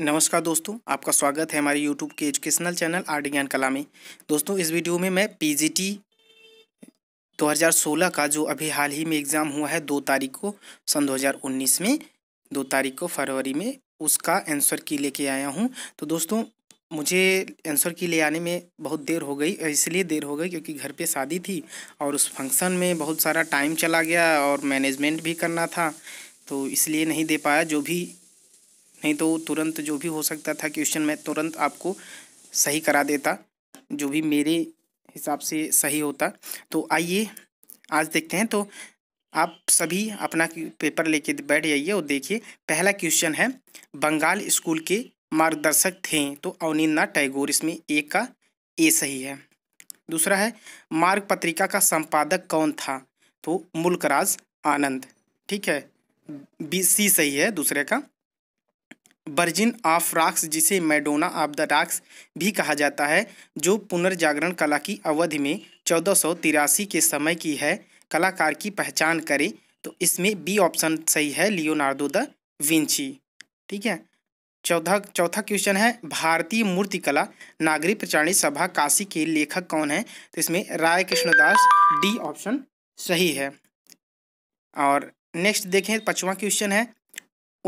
नमस्कार दोस्तों आपका स्वागत है हमारे यूट्यूब के एजुकेशनल चैनल आर्ट ज्ञान कला में दोस्तों इस वीडियो में मैं पी हज़ार सोलह का जो अभी हाल ही में एग्ज़ाम हुआ है दो तारीख को सन 2019 में दो तारीख को फरवरी में उसका आंसर की लेके आया हूँ तो दोस्तों मुझे आंसर की ले आने में बहुत देर हो गई इसलिए देर हो गई क्योंकि घर पे शादी थी और उस फंक्शन में बहुत सारा टाइम चला गया और मैनेजमेंट भी करना था तो इसलिए नहीं दे पाया जो भी नहीं तो तुरंत जो भी हो सकता था क्वेश्चन मैं तुरंत आपको सही करा देता जो भी मेरे हिसाब से सही होता तो आइए आज देखते हैं तो आप सभी अपना पेपर लेके बैठ जाइए और देखिए पहला क्वेश्चन है बंगाल स्कूल के मार्गदर्शक थे तो अवनीन्द्रनाथ टैगोर इसमें ए का ए सही है दूसरा है मार्ग पत्रिका का संपादक कौन था तो मुल्कराज आनंद ठीक है बी सी सही है दूसरे का वर्जिन ऑफ राक्स जिसे मैडोना ऑफ द राक्स भी कहा जाता है जो पुनर्जागरण कला की अवधि में चौदह के समय की है कलाकार की पहचान करें तो इसमें बी ऑप्शन सही है लियोनार्डो द विंची ठीक है चौथा चौथा क्वेश्चन है भारतीय मूर्तिकला नागरी प्रचारणी सभा काशी के लेखक कौन है तो इसमें राय कृष्णदास डी ऑप्शन सही है और नेक्स्ट देखें पचवा क्वेश्चन है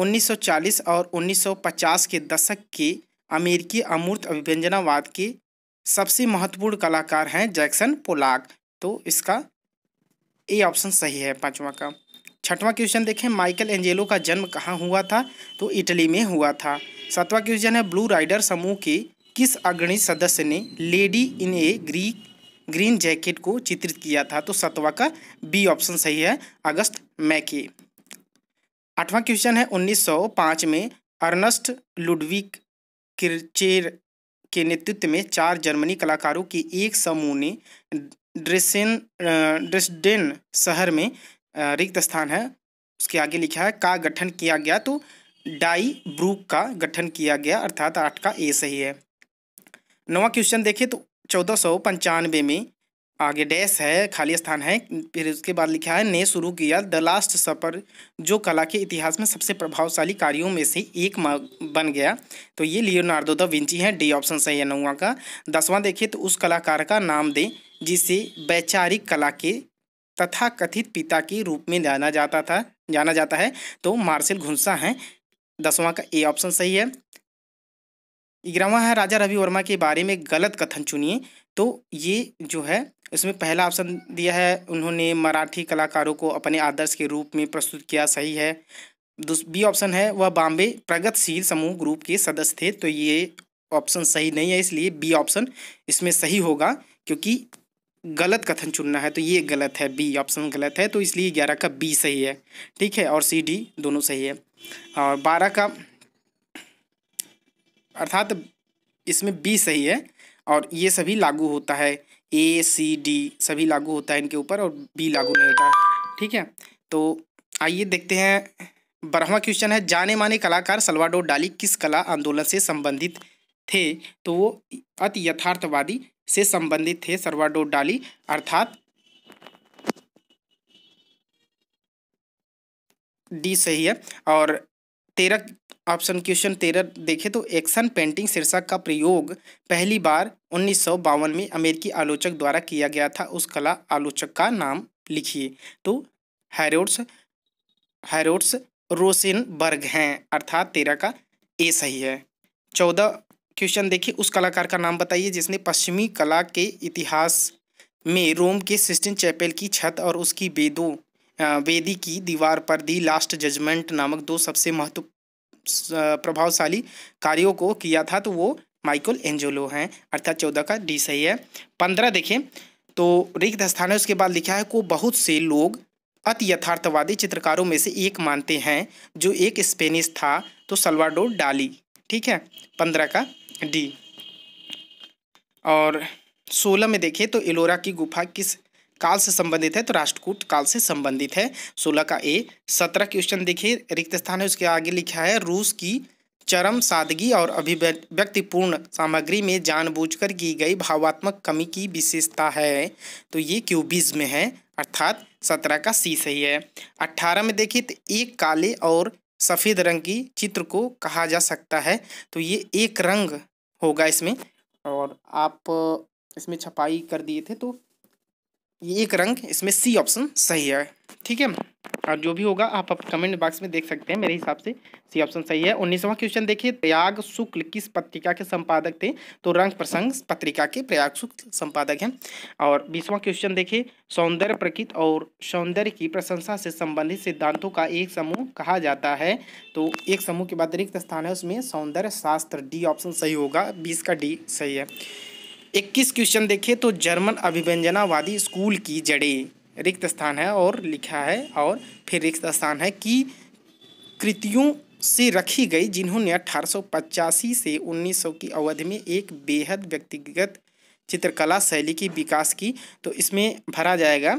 1940 और 1950 के दशक के अमेरिकी अमूर्त अभिव्यंजनावाद के सबसे महत्वपूर्ण कलाकार हैं जैक्सन पोलाक तो इसका ए ऑप्शन सही है पांचवा का छठवां क्वेश्चन देखें माइकल एंजेलो का जन्म कहाँ हुआ था तो इटली में हुआ था सातवां क्वेश्चन है ब्लू राइडर समूह के किस अग्रणी सदस्य ने lady in a Greek green jacket को चित्रित किया था तो सतवा का बी ऑप्शन सही है अगस्त मैके आठवां क्वेश्चन है 1905 में अर्नस्ट लुडविक किरचेर के नेतृत्व में चार जर्मनी कलाकारों के एक समूह ने ड्रेसेन ड्रेसडेन शहर में रिक्त स्थान है उसके आगे लिखा है का गठन किया गया तो डाई ब्रूक का गठन किया गया अर्थात आठ का ए सही है नवा क्वेश्चन देखें तो चौदह सौ पंचानवे में आगे डैश है खाली स्थान है फिर उसके बाद लिखा है ने शुरू किया द लास्ट सफर जो कला के इतिहास में सबसे प्रभावशाली कार्यों में से एक बन गया तो ये लियोनार्डो द विंची है डी ऑप्शन सही है नौवा का दसवां देखिए तो उस कलाकार का नाम दें जिसे वैचारिक कला के तथा कथित पिता के रूप में जाना जाता था जाना जाता है तो मार्शल घुंसा हैं दसवां का ए ऑप्शन सही है ग्यारहवा है राजा रवि वर्मा के बारे में गलत कथन चुनिए तो ये जो है इसमें पहला ऑप्शन दिया है उन्होंने मराठी कलाकारों को अपने आदर्श के रूप में प्रस्तुत किया सही है बी ऑप्शन है वह बॉम्बे प्रगतिशील समूह ग्रुप के सदस्य थे तो ये ऑप्शन सही नहीं है इसलिए बी ऑप्शन इसमें सही होगा क्योंकि गलत कथन चुनना है तो ये गलत है बी ऑप्शन गलत है तो इसलिए ग्यारह का बी सही है ठीक है और सी डी दोनों सही है और बारह का अर्थात इसमें बी सही है और ये सभी लागू होता है ए सी डी सभी लागू होता है इनके ऊपर और बी लागू नहीं होता है ठीक है तो आइए देखते हैं बारहवा क्वेश्चन है जाने माने कलाकार सलवाडो डाली किस कला आंदोलन से संबंधित थे तो वो अति यथार्थवादी से संबंधित थे सलवाडो डाली अर्थात डी सही है और तेरह ऑप्शन क्वेश्चन तेरह देखें तो एक्शन पेंटिंग शीर्षक का प्रयोग पहली बार उन्नीस में अमेरिकी आलोचक द्वारा किया गया था उस कला आलोचक का नाम लिखिए तो हैरोड्स हैरोड्स रोसेनबर्ग हैं अर्थात तेरह का ए सही है चौदह क्वेश्चन देखिए उस कलाकार का नाम बताइए जिसने पश्चिमी कला के इतिहास में रोम के सिस्टिन चैपल की छत और उसकी बेदों वेदी की दीवार पर दी लास्ट जजमेंट नामक दो सबसे महत्व प्रभावशाली कार्यों को किया था तो वो माइकल एंजोलो हैं अर्थात चौदह का डी सही है पंद्रह देखें तो रिक्त स्थान है उसके बाद लिखा है को बहुत से लोग अति यथार्थवादी चित्रकारों में से एक मानते हैं जो एक स्पेनिश था तो सलवाडोर डाली ठीक है पंद्रह का डी और सोलह में देखें तो एलोरा की गुफा किस काल से संबंधित है तो राष्ट्रकूट काल से संबंधित है सोलह का ए सत्रह क्वेश्चन देखिए रिक्त स्थान है उसके आगे लिखा है रूस की चरम सादगी और अभिव्यक्तिपूर्ण सामग्री में जानबूझकर की गई भावात्मक कमी की विशेषता है तो ये में है अर्थात सत्रह का सी सही है अट्ठारह में देखिए तो एक काले और सफ़ेद रंग की चित्र को कहा जा सकता है तो ये एक रंग होगा इसमें और आप इसमें छपाई कर दिए थे तो ये एक रंग इसमें सी ऑप्शन सही है ठीक है और जो भी होगा आप, अब कमेंट बॉक्स में देख सकते हैं मेरे हिसाब से सी ऑप्शन सही है उन्नीसवां क्वेश्चन देखिए प्रयाग शुक्ल किस पत्रिका के संपादक थे तो रंग प्रसंग पत्रिका के प्रयाग शुक्ल संपादक हैं और बीसवां क्वेश्चन देखिए सौंदर्य प्रकृत और सौंदर्य की प्रशंसा से संबंधित सिद्धांतों का एक समूह कहा जाता है तो एक समूह के बाद रिक्त स्थान है उसमें सौंदर्य शास्त्र डी ऑप्शन सही होगा बीस का डी सही है इक्कीस क्वेश्चन देखिए तो जर्मन अभिव्यंजनावादी स्कूल की जड़ें रिक्त स्थान है और लिखा है और फिर रिक्त स्थान है कि कृतियों से रखी गई जिन्होंने अठारह से 1900 की अवधि में एक बेहद व्यक्तिगत चित्रकला शैली की विकास की तो इसमें भरा जाएगा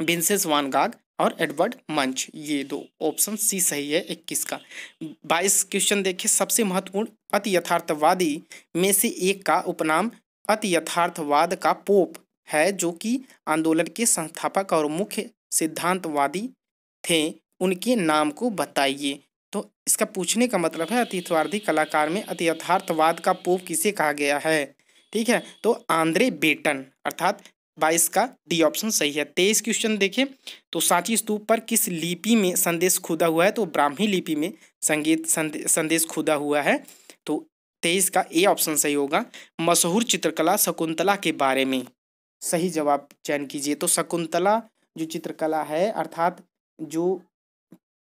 वान वानगाग और एडवर्ड मंच ये दो ऑप्शन सी सही है इक्कीस का बाईस क्वेश्चन देखिए सबसे महत्वपूर्ण अति यथार्थवादी में से एक का उपनाम अति यथार्थवाद का पोप है जो कि आंदोलन के संस्थापक और मुख्य सिद्धांतवादी थे उनके नाम को बताइए तो इसका पूछने का मतलब है अतिथवादी कलाकार में अति यथार्थवाद का पोप किसे कहा गया है ठीक है तो आंद्रे बेटन अर्थात बाईस का डी ऑप्शन सही है तेईस क्वेश्चन देखें तो सांची स्तूप पर किस लिपि में संदेश खुदा हुआ है तो ब्राह्मी लिपि में संगीत संदेश खुदा हुआ है तो तेईस का ए ऑप्शन सही होगा मशहूर चित्रकला शकुंतला के बारे में सही जवाब चयन कीजिए तो शकुंतला जो चित्रकला है अर्थात जो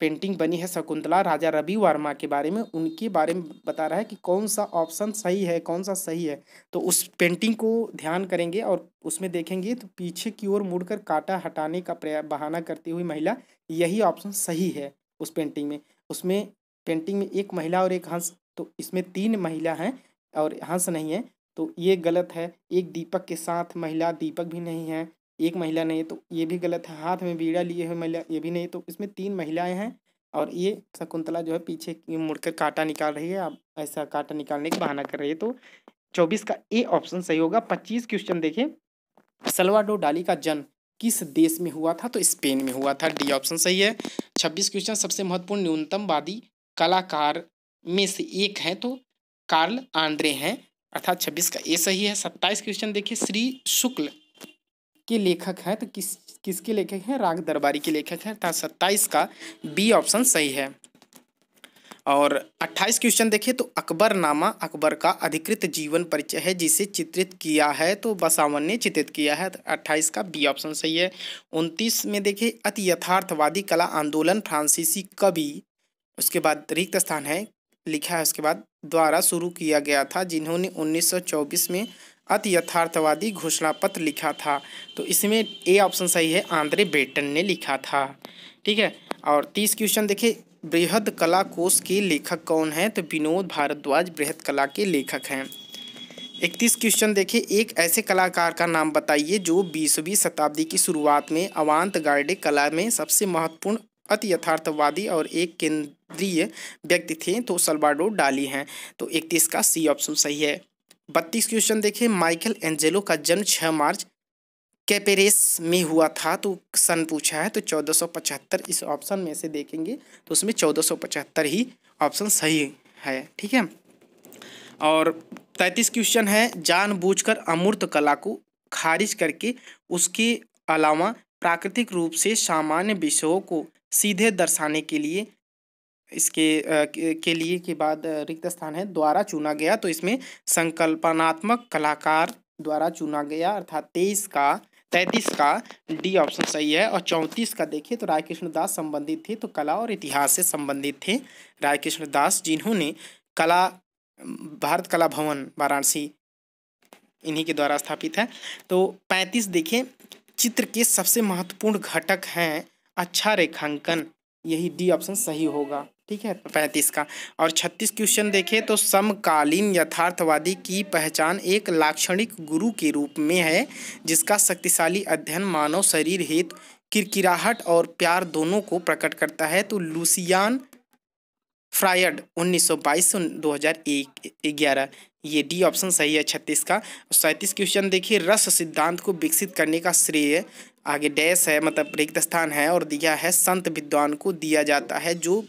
पेंटिंग बनी है शकुंतला राजा रवि वर्मा के बारे में उनके बारे में बता रहा है कि कौन सा ऑप्शन सही है कौन सा सही है तो उस पेंटिंग को ध्यान करेंगे और उसमें देखेंगे तो पीछे की ओर मुड़कर काटा हटाने का प्रया बहाना करती हुई महिला यही ऑप्शन सही है उस पेंटिंग में उसमें पेंटिंग में एक महिला और एक हंस तो इसमें तीन महिला हैं और हंस नहीं है तो ये गलत है एक दीपक के साथ महिला दीपक भी नहीं है एक महिला नहीं है तो ये भी गलत है हाथ में बीड़ा लिए हुए महिला ये भी नहीं तो इसमें तीन महिलाएं हैं और ये शकुंतला जो है पीछे मुड़कर कांटा निकाल रही है आप ऐसा कांटा निकालने का बहाना कर रही है तो चौबीस का ए ऑप्शन सही होगा पच्चीस क्वेश्चन देखें सलवाडो डाली का जन्म किस देश में हुआ था तो स्पेन में हुआ था डी ऑप्शन सही है छब्बीस क्वेश्चन सबसे महत्वपूर्ण न्यूनतमवादी कलाकार में से एक है तो कार्ल आंड्रे हैं अर्थात छब्बीस का ए सही है सत्ताईस क्वेश्चन देखिए श्री शुक्ल के लेखक हैं तो किस किसके लेखक हैं राग दरबारी के लेखक हैं अर्थात सत्ताईस का बी ऑप्शन सही है और 28 क्वेश्चन देखिए तो अकबर नामा अकबर का अधिकृत जीवन परिचय है जिसे चित्रित किया है तो बसावन ने चित्रित किया है तो 28 का बी ऑप्शन सही है 29 में देखिए अति यथार्थवादी कला आंदोलन फ्रांसीसी कवि उसके बाद रिक्त स्थान है लिखा है उसके बाद द्वारा शुरू किया गया था जिन्होंने 1924 में अति यथार्थवादी घोषणा पत्र लिखा था तो इसमें ए ऑप्शन सही है आंद्रे बेटन ने लिखा था ठीक है और तीस क्वेश्चन देखिए बृहद कला कोष के लेखक कौन है तो विनोद भारद्वाज बृहद कला के लेखक हैं इकतीस क्वेश्चन देखिए एक ऐसे कलाकार का नाम बताइए जो बीसवीं शताब्दी की शुरुआत में अवान्त गार्डे कला में सबसे महत्वपूर्ण अति यथार्थवादी और एक केंद्र प्रिय व्यक्ति थे तो सलवाडो डाली हैं तो इकतीस का सी ऑप्शन सही है बत्तीस क्वेश्चन देखिए माइकल एंजेलो का जन्म छः मार्च कैपेरेस में हुआ था तो सन पूछा है तो चौदह इस ऑप्शन में से देखेंगे तो उसमें चौदह ही ऑप्शन सही है ठीक है और तैंतीस क्वेश्चन है जानबूझकर अमूर्त कला को खारिज करके उसके अलावा प्राकृतिक रूप से सामान्य विषयों को सीधे दर्शाने के लिए इसके के लिए के बाद रिक्त स्थान है द्वारा चुना गया तो इसमें संकल्पनात्मक कलाकार द्वारा चुना गया अर्थात तेईस का तैंतीस का डी ऑप्शन सही है और चौंतीस का देखिए तो रायकृष्ण दास संबंधित थे तो कला और इतिहास से संबंधित थे रायकृष्ण दास जिन्होंने कला भारत कला भवन वाराणसी इन्हीं के द्वारा स्थापित है तो पैंतीस देखें चित्र के सबसे महत्वपूर्ण घटक हैं अच्छा रेखांकन यही डी ऑप्शन सही होगा ठीक है पैंतीस का और छत्तीस क्वेश्चन देखें तो समकालीन यथार्थवादी की पहचान एक लाक्षणिक गुरु के रूप में है जिसका शक्तिशाली अध्ययन मानव शरीर हित किरकिराहट और प्यार दोनों को प्रकट करता है तो लूसियान फ्रायड 1922 सौ बाईस ये डी ऑप्शन सही है छत्तीस का सैंतीस क्वेश्चन देखिए रस सिद्धांत को विकसित करने का श्रेय आगे डैश है मतलब रिक्त स्थान है और दिया है संत विद्वान को दिया जाता है जो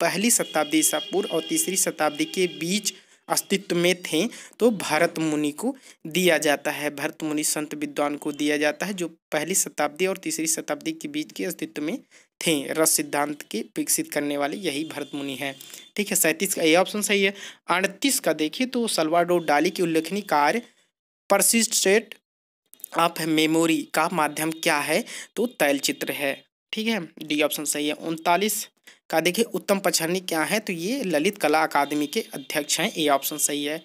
पहली शताब्दी ईसा पूर्व और तीसरी शताब्दी के बीच अस्तित्व में थे तो भरत मुनि को दिया जाता है भरत मुनि संत विद्वान को दिया जाता है जो पहली शताब्दी और तीसरी शताब्दी के बीच के अस्तित्व में थे रस सिद्धांत के विकसित करने वाले यही भरत मुनि है ठीक है सैंतीस का ये ऑप्शन सही है अड़तीस का देखिए तो सलवाडो डाली के उल्लेखनीय कार्य परसिस्टेट ऑफ मेमोरी का माध्यम क्या है तो तैलचित्र है ठीक है डी ऑप्शन सही है उनतालीस का देखिए उत्तम पछरनी क्या है तो ये ललित कला अकादमी के अध्यक्ष हैं ये ऑप्शन सही है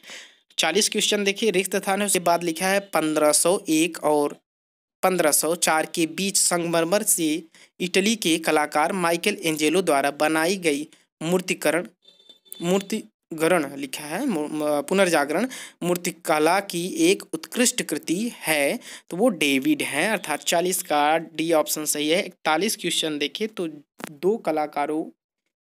चालीस क्वेश्चन देखिए रिक्त था ने उसके बाद लिखा है पंद्रह सौ एक और पंद्रह सौ चार के बीच संगमरमर से इटली के कलाकार माइकल एंजेलो द्वारा बनाई गई मूर्तिकरण मूर्ति पुनर्जागरण लिखा है पुनर्जागरण मूर्तिकला की एक उत्कृष्ट कृति है तो वो डेविड है अर्थात चालीस का डी ऑप्शन सही है इकतालीस क्वेश्चन देखे तो दो कलाकारों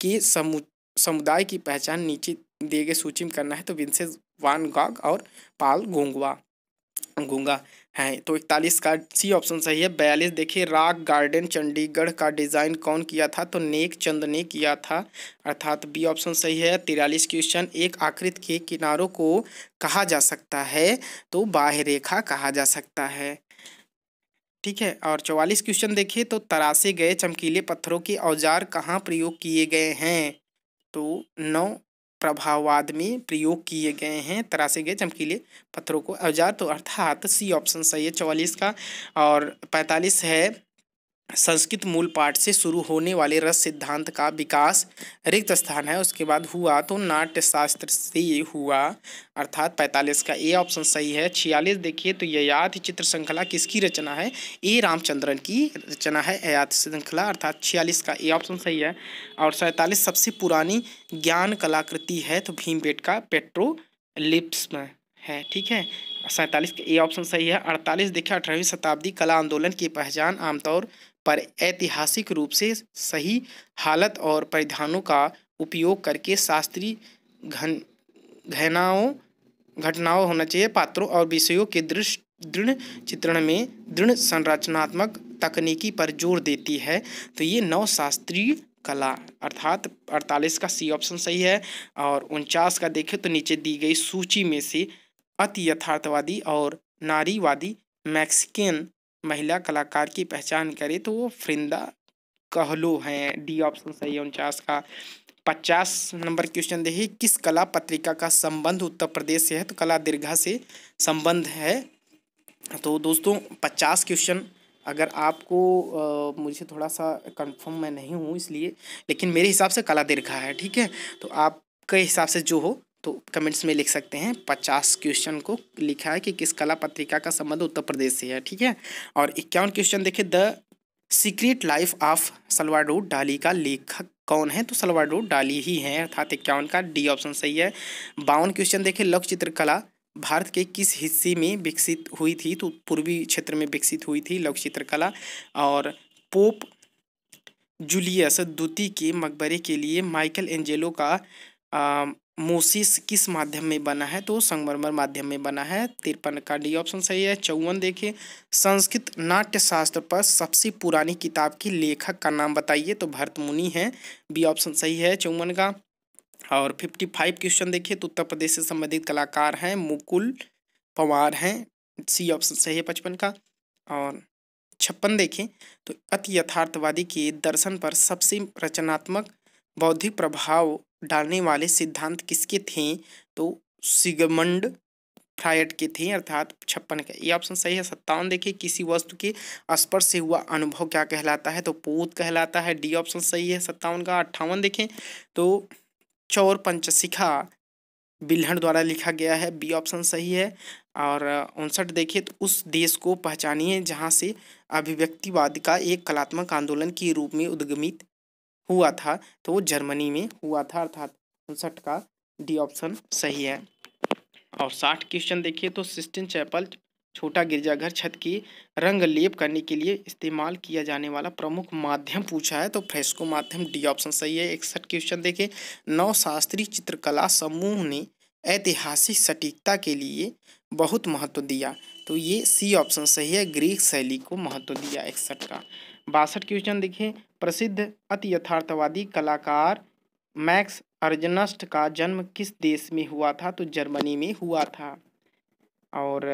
के समु समुदाय की पहचान नीचे दिए गए सूची में करना है तो विंसेज वान गॉग और पाल गोंगवा गोंगा हैं तो इकतालीस का सी ऑप्शन सही है बयालीस देखिए राग गार्डन चंडीगढ़ का डिज़ाइन कौन किया था तो नेक चंद ने किया था अर्थात बी ऑप्शन सही है तिरालीस क्वेश्चन एक आकृत के किनारों को कहा जा सकता है तो बाह्य रेखा कहा जा सकता है ठीक है और चौवालीस क्वेश्चन देखिए तो तरासे गए चमकीले पत्थरों के औजार कहाँ प्रयोग किए गए हैं तो नौ प्रभाववाद में प्रयोग किए गए हैं तरासे गए चमकीले पत्थरों को औजार तो अर्थात सी ऑप्शन सही है चौवालीस का और पैंतालीस है संस्कृत मूल पाठ से शुरू होने वाले रस सिद्धांत का विकास रिक्त स्थान है उसके बाद हुआ तो नाट्य शास्त्र से हुआ अर्थात पैंतालीस का ए ऑप्शन सही है छियालीस देखिए तो ययात चित्र श्रृंखला किसकी रचना है ए रामचंद्रन की रचना है अयात श्रृंखला अर्थात छियालीस का ए ऑप्शन सही है और सैंतालीस सबसे पुरानी ज्ञान कलाकृति है तो भीमबेट का पेट्रोलिप्स है ठीक है सैंतालीस का ए ऑप्शन सही है अड़तालीस देखिए अठारहवीं शताब्दी कला आंदोलन की पहचान आमतौर पर ऐतिहासिक रूप से सही हालत और परिधानों का उपयोग करके शास्त्रीय घन घनाओं घटनाओं होना चाहिए पात्रों और विषयों के दृष्ट दृढ़ चित्रण में दृढ़ संरचनात्मक तकनीकी पर जोर देती है तो ये नौ शास्त्रीय कला अर्थात अड़तालीस का सी ऑप्शन सही है और उनचास का देखें तो नीचे दी गई सूची में से अति यथार्थवादी और नारीवादी मैक्सिकन महिला कलाकार की पहचान करें तो वो फ्रिंदा कहलो हैं डी ऑप्शन सही है उनचास का पचास नंबर क्वेश्चन देखिए किस कला पत्रिका का संबंध उत्तर प्रदेश से है तो कला दीर्घा से संबंध है तो दोस्तों पचास क्वेश्चन अगर आपको आ, मुझे थोड़ा सा कंफर्म मैं नहीं हूँ इसलिए लेकिन मेरे हिसाब से कला दीर्घा है ठीक है तो आपके हिसाब से जो हो तो कमेंट्स में लिख सकते हैं पचास क्वेश्चन को लिखा है कि किस कला पत्रिका का संबंध उत्तर प्रदेश से है ठीक है और इक्यावन क्वेश्चन देखिए the secret life of Salvador Dali का लेखक कौन है तो सलवाडो डाली ही है अर्थात इक्यावन का डी ऑप्शन सही है बावन क्वेश्चन देखिए लक्ष्य चित्रकला भारत के किस हिस्से में विकसित हुई थी तो पूर्वी क्षेत्र में विकसित हुई थी लोक चित्रकला और पोप जूलियस द्वितीय के मकबरे के लिए माइकल एंजेलो का मोसिस किस माध्यम में बना है तो संगमरमर माध्यम में बना है तिरपन का डी ऑप्शन सही है चौवन देखिए संस्कृत नाट्य शास्त्र पर सबसे पुरानी किताब की लेखक का नाम बताइए तो भरत मुनि है बी ऑप्शन सही है चौवन का और फिफ्टी फाइव क्वेश्चन देखिए तो उत्तर प्रदेश से संबंधित कलाकार हैं मुकुल पवार हैं सी ऑप्शन सही है पचपन का और छप्पन देखें तो अति यथार्थवादी के दर्शन पर सबसे रचनात्मक बौद्धिक प्रभाव डालने वाले सिद्धांत किसके थे तो सिगमंड फ्रायड के थे अर्थात छप्पन के ये ऑप्शन सही है सत्तावन देखिए किसी वस्तु के स्पर्श से हुआ अनुभव क्या कहलाता है तो पोत कहलाता है डी ऑप्शन सही है सत्तावन का अट्ठावन देखें तो चौर पंचशिखा बिल्हण द्वारा लिखा गया है बी ऑप्शन सही है और उनसठ देखिए तो उस देश को पहचानिए जहाँ से अभिव्यक्तिवाद का एक कलात्मक आंदोलन के रूप में उद्गमित हुआ था तो वो जर्मनी में हुआ था अर्थात उनसठ का डी ऑप्शन सही है और साठ क्वेश्चन देखिए तो सिस्टिन चैपल छोटा गिरजाघर छत की रंग लेप करने के लिए इस्तेमाल किया जाने वाला प्रमुख माध्यम पूछा है तो फ्रेस्को माध्यम डी ऑप्शन सही है इकसठ क्वेश्चन देखिए नौ शास्त्रीय चित्रकला समूह ने ऐतिहासिक सटीकता के लिए बहुत महत्व दिया तो ये सी ऑप्शन सही है ग्रीक शैली को महत्व दिया इकसठ का बासठ क्वेश्चन देखिए प्रसिद्ध अति यथार्थवादी कलाकार मैक्स अर्जनस्ट का जन्म किस देश में हुआ था तो जर्मनी में हुआ था और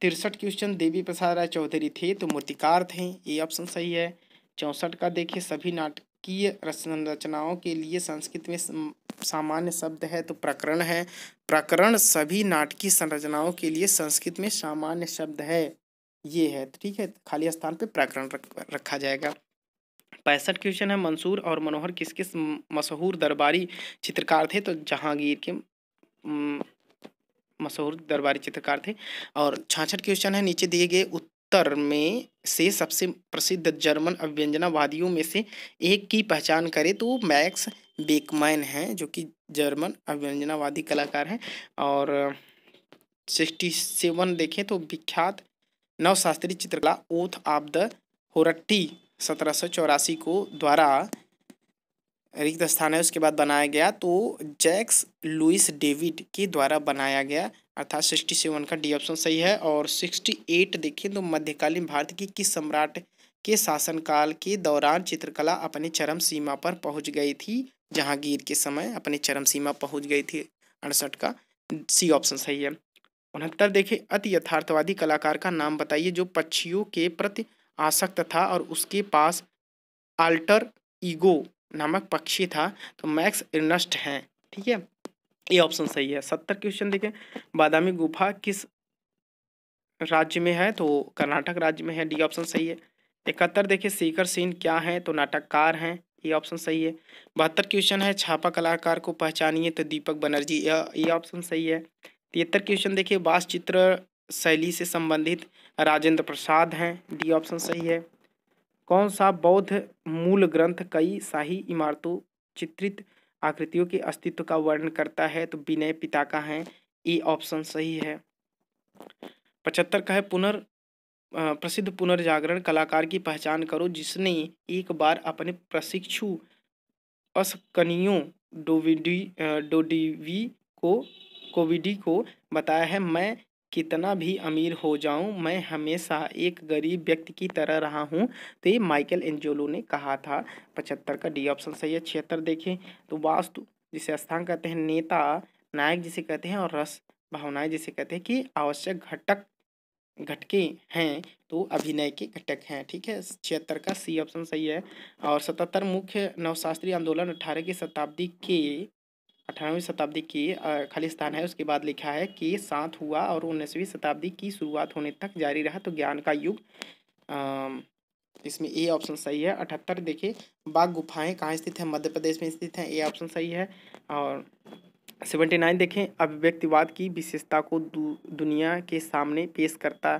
तिरसठ क्वेश्चन देवी प्रसाद राय चौधरी थे तो मूर्तिकार थे ये ऑप्शन सही है चौंसठ का देखिए सभी नाटक वाक्य रचनाओं के लिए संस्कृत में सामान्य शब्द है तो प्रकरण है प्रकरण सभी नाटकीय संरचनाओं के लिए संस्कृत में सामान्य शब्द है ये है तो ठीक है खाली स्थान पे प्रकरण रख, रखा जाएगा पैंसठ क्वेश्चन है मंसूर और मनोहर किस किस मशहूर दरबारी चित्रकार थे तो जहांगीर के मशहूर दरबारी चित्रकार थे और छाछठ क्वेश्चन है नीचे दिए गए उत्तर में से सबसे प्रसिद्ध जर्मन अभ्यंजनावादियों में से एक की पहचान करें तो मैक्स बेकमैन हैं जो कि जर्मन अभ्यंजनावादी कलाकार हैं और सिक्सटी सेवन देखें तो विख्यात नवशास्त्रीय चित्रकला ओथ ऑफ द होरट्टी सत्रह सौ चौरासी को द्वारा रिक्त स्थान है उसके बाद बनाया गया तो जैक्स लुइस डेविड के द्वारा बनाया गया अर्थात सिक्सटी सेवन का डी ऑप्शन सही है और सिक्सटी एट देखें तो मध्यकालीन भारत की किस सम्राट के शासनकाल के दौरान चित्रकला अपने चरम सीमा पर पहुंच गई थी जहांगीर के समय अपने चरम सीमा पहुंच गई थी अड़सठ का सी ऑप्शन सही है उनहत्तर देखें अति यथार्थवादी कलाकार का नाम बताइए जो पक्षियों के प्रति आसक्त था और उसके पास आल्टर ईगो नामक पक्षी था तो मैक्स इर्नस्ट हैं ठीक है ये ऑप्शन सही है सत्तर क्वेश्चन देखें बादामी गुफा किस राज्य में है तो कर्नाटक राज्य में है डी ऑप्शन सही है इकहत्तर देखिए सीकर सीन क्या है तो नाटककार हैं ये ऑप्शन सही है बहत्तर क्वेश्चन है छापा कलाकार को पहचानिए तो दीपक बनर्जी ये ऑप्शन सही है तिहत्तर क्वेश्चन देखिए बास चित्र शैली से संबंधित राजेंद्र प्रसाद हैं डी ऑप्शन सही है कौन सा बौद्ध मूल ग्रंथ कई शाही इमारतों चित्रित आकृतियों के अस्तित्व का वर्णन करता है तो विनय पिता का है ई ऑप्शन सही है पचहत्तर का है पुनर् प्रसिद्ध पुनर्जागरण कलाकार की पहचान करो जिसने एक बार अपने प्रशिक्षु अस्कनियों डोविडी डोडीवी को कोविडी को बताया है मैं कितना भी अमीर हो जाऊं मैं हमेशा एक गरीब व्यक्ति की तरह रहा हूं तो ये माइकल एंजोलो ने कहा था पचहत्तर का डी ऑप्शन सही है छिहत्तर देखें तो वास्तु जिसे स्थान कहते हैं नेता नायक जिसे कहते हैं और रस भावनाएं जिसे कहते हैं कि आवश्यक घटक घटके हैं तो अभिनय के घटक हैं ठीक है छिहत्तर का सी ऑप्शन सही है और सतहत्तर मुख्य नवशास्त्रीय आंदोलन अठारह की शताब्दी के अठारहवीं शताब्दी की खालिस्तान है उसके बाद लिखा है कि साथ हुआ और उन्नीसवीं शताब्दी की शुरुआत होने तक जारी रहा तो ज्ञान का युग इसमें ए ऑप्शन सही है अठहत्तर देखिए बाघ गुफाएं कहाँ स्थित हैं मध्य प्रदेश में स्थित हैं ए ऑप्शन सही है और सेवेंटी नाइन देखें अभिव्यक्तिवाद की विशेषता को दु, दुनिया के सामने पेश करता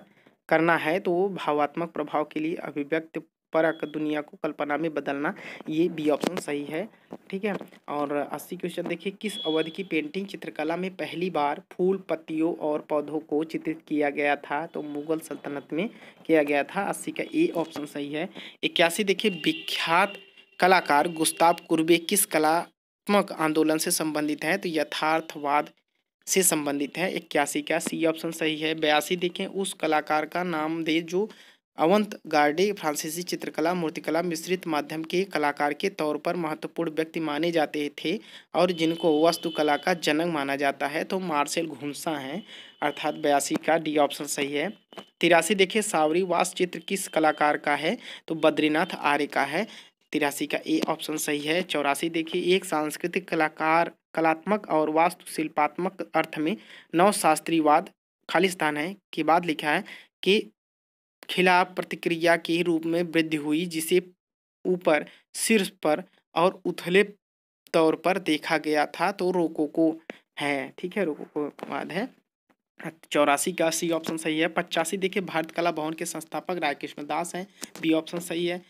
करना है तो भावात्मक प्रभाव के लिए अभिव्यक्त परक दुनिया को कल्पना में बदलना ये बी ऑप्शन सही है ठीक है और अस्सी क्वेश्चन देखिए किस अवधि की पेंटिंग चित्रकला में पहली बार फूल पत्तियों और पौधों को चित्रित किया गया था तो मुगल सल्तनत में किया गया था अस्सी का ए ऑप्शन सही है इक्यासी देखिए विख्यात कलाकार गुस्ताब कुर्बे किस कलात्मक आंदोलन से संबंधित हैं तो यथार्थवाद से संबंधित है इक्यासी का सी ऑप्शन सही है बयासी देखें उस कलाकार का नाम दे जो अवंत गार्डे फ्रांसीसी चित्रकला मूर्तिकला मिश्रित माध्यम के कलाकार के तौर पर महत्वपूर्ण व्यक्ति माने जाते थे और जिनको वास्तुकला का जनक माना जाता है तो मार्शल घुंसा हैं अर्थात बयासी का डी ऑप्शन सही है तिरासी देखिए सावरी वास चित्र किस कलाकार का है तो बद्रीनाथ आर्य का है तिरासी का ए ऑप्शन सही है चौरासी देखिए एक सांस्कृतिक कलाकार कलात्मक और वास्तुशिल्पात्मक अर्थ में नौ खालिस्तान है के बाद लिखा है कि खिलाफ प्रतिक्रिया के रूप में वृद्धि हुई जिसे ऊपर शीर्ष पर और उथले तौर पर देखा गया था तो रोकोको है ठीक है को बाद है चौरासी का सी ऑप्शन सही है पचासी देखिए भारत कला भवन के संस्थापक रायकृष्ण दास हैं बी ऑप्शन सही है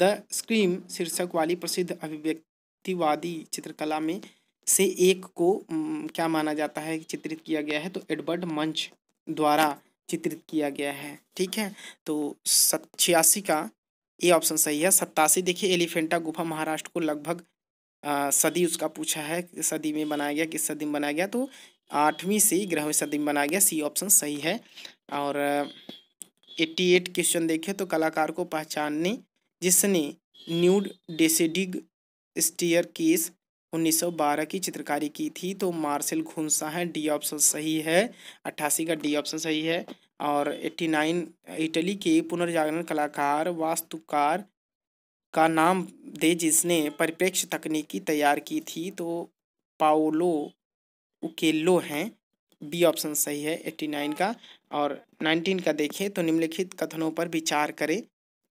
द स्क्रीम शीर्षक वाली प्रसिद्ध अभिव्यक्तिवादी चित्रकला में से एक को क्या माना जाता है चित्रित किया गया है तो एडवर्ड मंच द्वारा चित्रित किया गया है ठीक है तो सत छियासी का ये ऑप्शन सही है सत्तासी देखिए एलिफेंटा गुफा महाराष्ट्र को लगभग सदी उसका पूछा है सदी में बनाया गया किस सदी में बनाया गया तो आठवीं से ग्रहवीं सदी में बनाया गया सी ऑप्शन सही है और एट्टी एट क्वेश्चन देखिए तो कलाकार को पहचानने जिसने न्यूड डेसिडिग स्टीयर केस 1912 की चित्रकारी की थी तो मार्शल है डी ऑप्शन सही है अट्ठासी का डी ऑप्शन सही है और 89 इटली के पुनर्जागरण कलाकार वास्तुकार का नाम दे जिसने परिप्रेक्ष्य तकनीकी तैयार की थी तो पाओलो उकेलो हैं बी ऑप्शन सही है एट्टी नाइन का और नाइनटीन का देखें तो निम्नलिखित कथनों पर विचार करें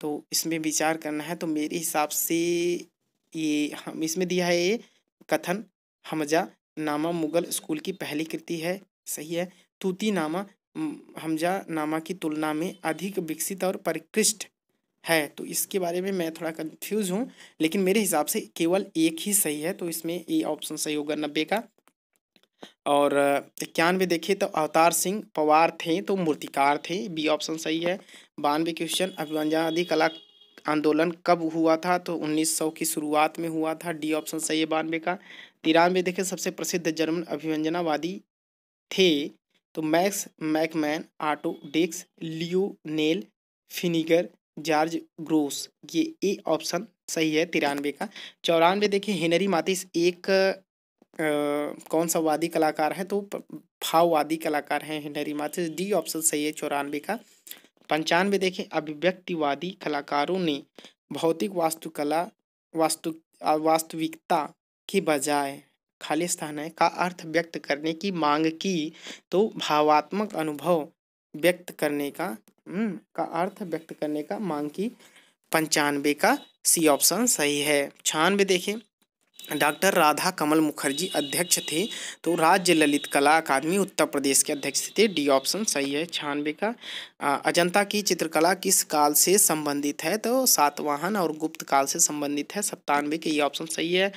तो इसमें विचार करना है तो मेरे हिसाब से ये हम इसमें दिया है ये कथन हमजा नामा मुगल स्कूल की पहली कृति है सही है तूती नामा हमजा नामा की तुलना में अधिक विकसित और परिकृष्ट है तो इसके बारे में मैं थोड़ा कंफ्यूज हूँ लेकिन मेरे हिसाब से केवल एक ही सही है तो इसमें ये ऑप्शन सही होगा नब्बे का और इक्यानवे देखिए तो अवतार सिंह पवार थे तो मूर्तिकार थे बी ऑप्शन सही है बानवे क्वेश्चन आदि कला आंदोलन कब हुआ था तो 1900 की शुरुआत में हुआ था डी ऑप्शन सही है बानवे का तिरानवे देखें सबसे प्रसिद्ध जर्मन अभिव्यंजनावादी थे तो Max Beckmann Otto Dix Lyonel Feininger George Grosz ये ए ऑप्शन सही है तिरानवे का चौरानवे देखिए हेनरी मातिस एक आ, कौन सा वादी कलाकार है तो भाववादी कलाकार हैं हेनरी मातिस डी ऑप्शन सही है चौरानवे का पंचानवे देखें अभिव्यक्तिवादी कलाकारों ने भौतिक वास्तुकला वास्तु वास्तविकता के बजाय खाली स्थान है का अर्थ व्यक्त करने की मांग की तो भावात्मक अनुभव व्यक्त करने का हम्म, का अर्थ व्यक्त करने का मांग की पंचानवे का सी ऑप्शन सही है छानवे देखें डॉक्टर राधा कमल मुखर्जी अध्यक्ष थे तो राज्य ललित कला अकादमी उत्तर प्रदेश के अध्यक्ष थे डी ऑप्शन सही है छियानवे का अजंता की चित्रकला किस काल से संबंधित है तो सातवाहन और गुप्त काल से संबंधित है सत्तानवे के ये ऑप्शन सही है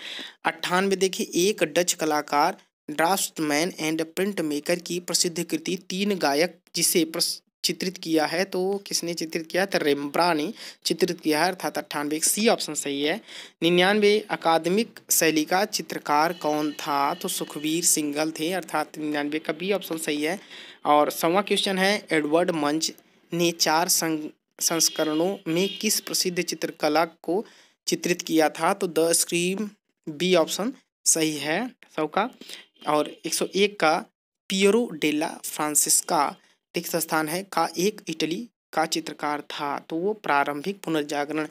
अट्ठानवे देखिए एक डच कलाकार ड्राफ्टमैन एंड प्रिंट मेकर की प्रसिद्ध कृति तीन गायक जिसे प्रस... चित्रित किया है तो किसने चित्रित किया तो रेम्ब्रा ने चित्रित किया है अर्थात अट्ठानवे सी ऑप्शन सही है निन्यानवे अकादमिक शैली का चित्रकार कौन था तो सुखबीर सिंगल थे अर्थात निन्यानवे का बी ऑप्शन सही है और सवा क्वेश्चन है एडवर्ड मंच ने चार संस्करणों में किस प्रसिद्ध चित्रकला को चित्रित किया था तो द स्क्रीम बी ऑप्शन सही है सौ का और एक का पियरो डेला फ्रांसिस्का तीर्थ स्थान है का एक इटली का चित्रकार था तो वो प्रारंभिक पुनर्जागरण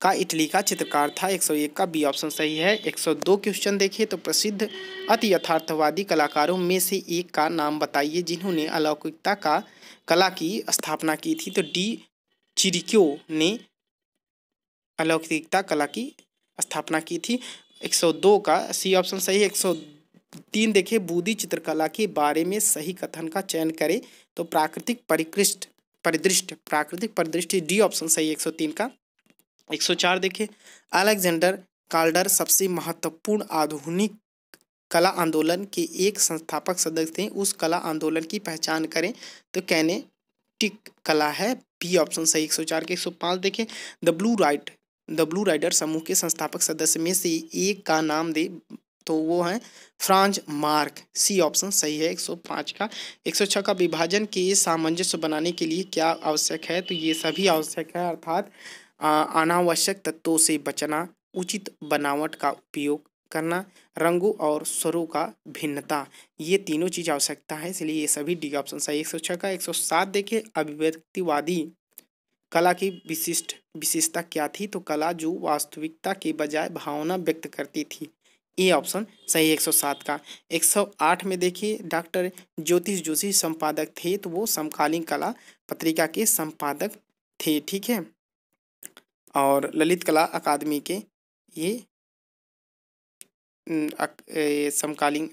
का इटली का चित्रकार था 101 का बी ऑप्शन सही है 102 क्वेश्चन देखिए तो प्रसिद्ध अति यथार्थवादी कलाकारों में से एक का नाम बताइए जिन्होंने अलौकिकता का कला की स्थापना की थी तो डी चिरिक्यो ने अलौकिकता कला की स्थापना की थी 102 का सी ऑप्शन सही है सौ तीन देखिए बूदी चित्रकला के बारे में सही कथन का चयन करें तो प्राकृतिक परिकृष्ट परिदृष्ट प्राकृतिक परिदृष्टि डी ऑप्शन सही एक सौ तीन का एक सौ चार देखिए अलेक्जेंडर कार्डर सबसे महत्वपूर्ण आधुनिक कला आंदोलन के एक संस्थापक सदस्य थे उस कला आंदोलन की पहचान करें तो कहने टिक कला है बी ऑप्शन सही एक सौ चार के एक सौ पाँच देखें the blue right the blue rider समूह के संस्थापक सदस्य में से एक का नाम दे तो वो हैं फ्रांज मार्क सी ऑप्शन सही है 105 का 106 का विभाजन के सामंजस्य बनाने के लिए क्या आवश्यक है तो ये सभी आवश्यक है अर्थात अनावश्यक तत्वों से बचना उचित बनावट का उपयोग करना रंगों और स्वरों का भिन्नता ये तीनों चीज़ आवश्यकता है इसलिए ये सभी डी ऑप्शन सही एक सौ छः का एक सौ सात देखिए अभिव्यक्तिवादी कला की विशिष्ट विशेषता क्या थी तो कला जो वास्तविकता के बजाय भावना व्यक्त करती थी ए ऑप्शन सही 107 का 108 में देखिए डॉक्टर ज्योतिष जोशी संपादक थे तो वो समकालीन कला पत्रिका के संपादक थे ठीक है और ललित कला अकादमी के ये समकालीन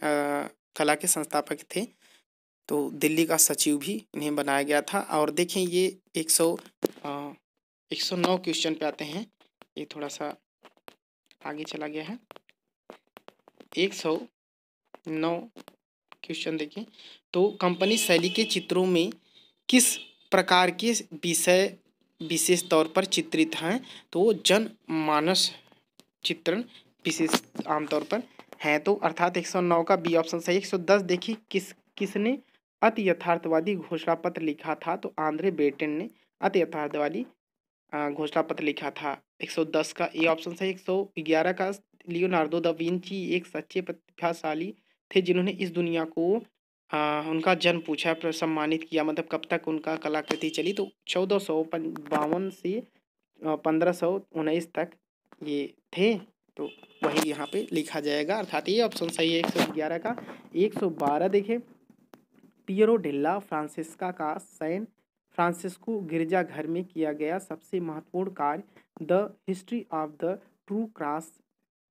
कला के संस्थापक थे तो दिल्ली का सचिव भी इन्हें बनाया गया था और देखें ये एक सौ एक सौ नौ क्वेश्चन पे आते हैं ये थोड़ा सा आगे चला गया है एक सौ नौ क्वेश्चन देखें तो कंपनी शैली के चित्रों में किस प्रकार के विषय विशेष तौर पर चित्रित हैं तो जन मानस चित्रण विशेष आमतौर पर हैं तो अर्थात 109 का बी ऑप्शन सही 110 देखिए किस किसने अति यथार्थवादी घोषणा पत्र लिखा था तो आंध्रे बेटेन ने अति यथार्थवादी घोषणा पत्र लिखा था 110 का ए ऑप्शन सही 111 का लियोनार्डो दा विंची एक सच्चे प्रतिभाशाली थे जिन्होंने इस दुनिया को आ, उनका जन्म पूछा सम्मानित किया मतलब कब तक उनका कलाकृति चली तो चौदह सौ बावन से पंद्रह सौ उन्नीस तक ये थे तो वही यहाँ पे लिखा जाएगा अर्थात ये ऑप्शन सही है एक सौ ग्यारह का एक सौ बारह देखें पियरो ढिल्ला फ्रांसिस्का का सैन फ्रांसिस्को गिरजाघर में किया गया सबसे महत्वपूर्ण कार्य the history of the true cross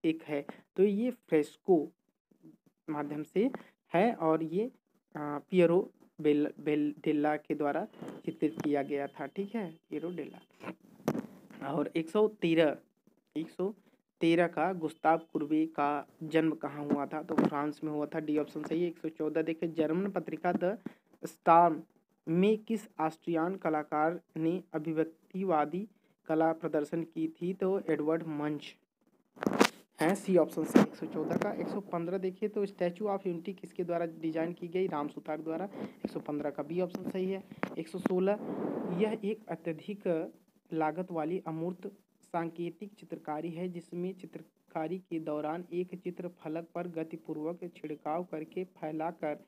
एक है तो ये फ्रेस्को माध्यम से है और ये पियरो बेल बेल डेला के द्वारा चित्रित किया गया था ठीक है पियरो डेला और एक सौ तेरह एक सौ तेरह का गुस्ताव कुर्बे का जन्म कहाँ हुआ था तो फ्रांस में हुआ था डी ऑप्शन सही है एक सौ चौदह देखिए जर्मन पत्रिका द स्टार्म में किस ऑस्ट्रियान कलाकार ने अभिव्यक्तिवादी कला प्रदर्शन की थी तो एडवर्ड मंच है सी ऑप्शन से 114 का 115 देखिए तो स्टैचू ऑफ यूनिटी किसके द्वारा डिजाइन की गई राम सुतार द्वारा 115 का बी ऑप्शन सही है 116 यह एक अत्यधिक लागत वाली अमूर्त सांकेतिक चित्रकारी है जिसमें चित्रकारी के दौरान एक चित्र फलक पर गतिपूर्वक छिड़काव करके फैलाकर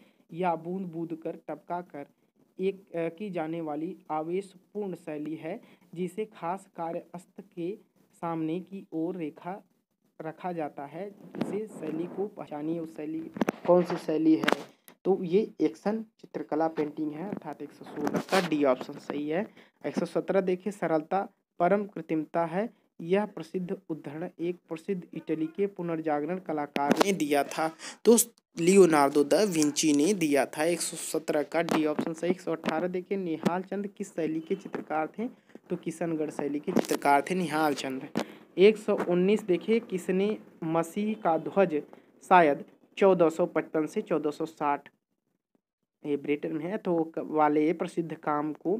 या बूंद बूंद कर टपका कर एक की जाने वाली आवेशपूर्ण शैली है जिसे खास कार्यस्थ के सामने की ओर रेखा रखा जाता है जिसे शैली को पहचानिए उस शैली कौन सी शैली है तो ये एक्शन चित्रकला पेंटिंग है अर्थात एक सौ सोलह का डी ऑप्शन सही है एक सौ सत्रह देखिए सरलता परम कृत्रिमता है यह प्रसिद्ध उदाहरण एक प्रसिद्ध इटली के पुनर्जागरण कलाकार ने दिया था तो लियोनार्डो द विंची ने दिया था एक सौ सत्रह का डी ऑप्शन सही एक सौ अट्ठारह देखिए निहाल चंद किस शैली के चित्रकार थे तो किशनगढ़ शैली के चित्रकार थे निहाल चंद 119 देखिए किसने मसीह का ध्वज शायद 1455 से 1460 ये ब्रिटेन में है तो वाले प्रसिद्ध काम को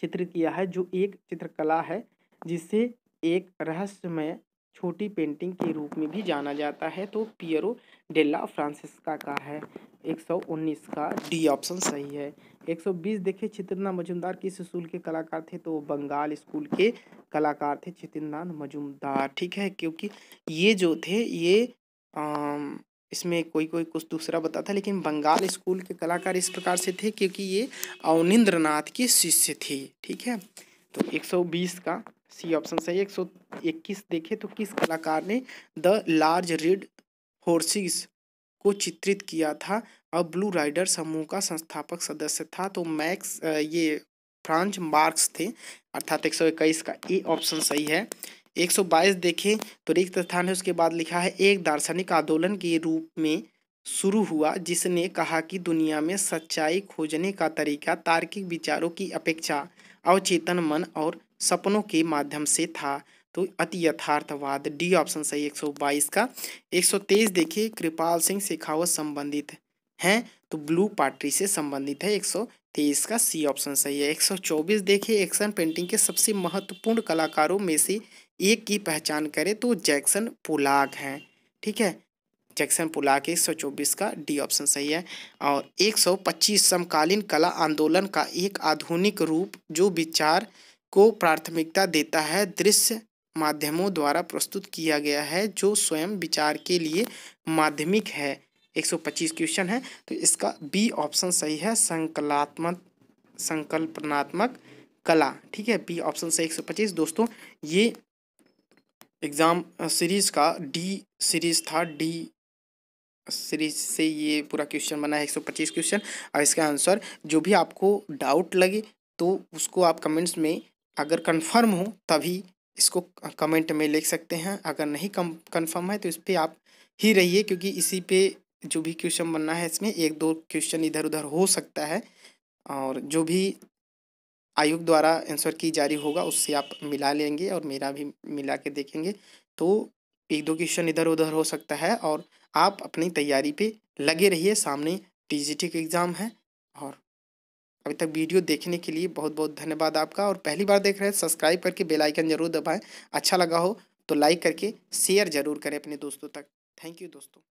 चित्रित किया है जो एक चित्रकला है जिसे एक रहस्यमय छोटी पेंटिंग के रूप में भी जाना जाता है तो पियरो डेला फ्रांसिस्का का है 119 का डी ऑप्शन सही है 120 देखिए चित्रनाथ मजुमदार किस स्कूल के कलाकार थे तो बंगाल स्कूल के कलाकार थे चित्रनाथ मजुमदार ठीक है क्योंकि ये जो थे ये आ, इसमें कोई कोई कुछ दूसरा बताता लेकिन बंगाल स्कूल के कलाकार इस प्रकार से थे क्योंकि ये अवनिंद्र नाथ के शिष्य थे ठीक है तो 120 का सी ऑप्शन सही एक सौ इक्कीस देखे तो किस कलाकार ने द लार्ज रेड होर्सिस को चित्रित किया था और ब्लू राइडर समूह का संस्थापक सदस्य था तो मैक्स ये फ्रांच मार्क्स थे अर्थात एक सौ इक्कीस का ए ऑप्शन सही है एक सौ बाईस देखें तो रिक्त स्थान है उसके बाद लिखा है एक दार्शनिक आंदोलन के रूप में शुरू हुआ जिसने कहा कि दुनिया में सच्चाई खोजने का तरीका तार्किक विचारों की अपेक्षा अवचेतन मन और सपनों के माध्यम से था तो अति यथार्थवाद डी ऑप्शन सही 122 का 123 देखिए कृपाल सिंह शेखावत संबंधित हैं तो ब्लू पार्टी से संबंधित है 123 का सी ऑप्शन सही है 124 देखिए एक्शन पेंटिंग के सबसे महत्वपूर्ण कलाकारों में से एक की पहचान करें तो जैक्सन पुलाग हैं ठीक है जैक्सन सौ चौबीस का डी ऑप्शन सही है और पच्चीस समकालीन कला आंदोलन का एक आधुनिक रूप जो विचार को प्राथमिकता देता है दृश्य माध्यमों द्वारा प्रस्तुत किया गया है जो स्वयं विचार के लिए माध्यमिक है 125 क्वेश्चन है तो इसका बी ऑप्शन सही है संकलात्मक संकल्पनात्मक कला ठीक है बी ऑप्शन सही 125 दोस्तों ये एग्ज़ाम सीरीज़ का डी सीरीज़ था डी सीरीज से ये पूरा क्वेश्चन बना है 125 क्वेश्चन और इसका आंसर जो भी आपको डाउट लगे तो उसको आप कमेंट्स में अगर कंफर्म हो तभी इसको कमेंट में लिख सकते हैं अगर नहीं कम कन्फर्म है तो इस पर आप ही रहिए क्योंकि इसी पे जो भी क्वेश्चन बनना है इसमें एक दो क्वेश्चन इधर उधर हो सकता है और जो भी आयोग द्वारा आंसर की जारी होगा उससे आप मिला लेंगे और मेरा भी मिला के देखेंगे तो एक दो क्वेश्चन इधर उधर हो सकता है और आप अपनी तैयारी पे लगे रहिए सामने टी का एग्ज़ाम है और अभी तक वीडियो देखने के लिए बहुत बहुत धन्यवाद आपका और पहली बार देख रहे हैं सब्सक्राइब करके बेल आइकन जरूर दबाएं अच्छा लगा हो तो लाइक करके शेयर जरूर करें अपने दोस्तों तक थैंक यू दोस्तों